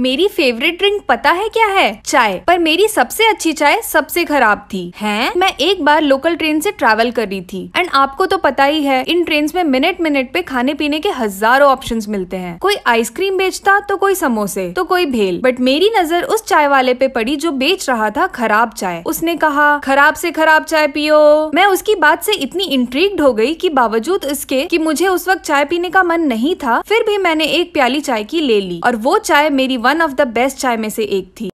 मेरी favourite drink पता है क्या है चाय पर मेरी सबसे अच्छी चाय सबसे खराब थी हैं मैं एक बार लोकल ट्रेन से ट्रैवल कर रही थी एंड आपको तो पता ही है इन ट्रेन में मिनट मिनट पे खाने पीने के हजारों ऑप्शंस मिलते हैं कोई आइसक्रीम बेचता तो कोई समोसे तो कोई भेल बट मेरी नजर उस चाय वाले पे पड़ी जो बेच रहा था खराब चाय उसने कहा खराब से खराब चाय पियो मैं उसकी बात से इतनी इंट्रीग्ड हो गई की बावजूद इसके की मुझे उस वक्त चाय पीने का मन नहीं था फिर भी मैंने एक प्याली चाय की ले ली और वो चाय मेरी वन ऑफ द बेस्ट चाय में से एक थी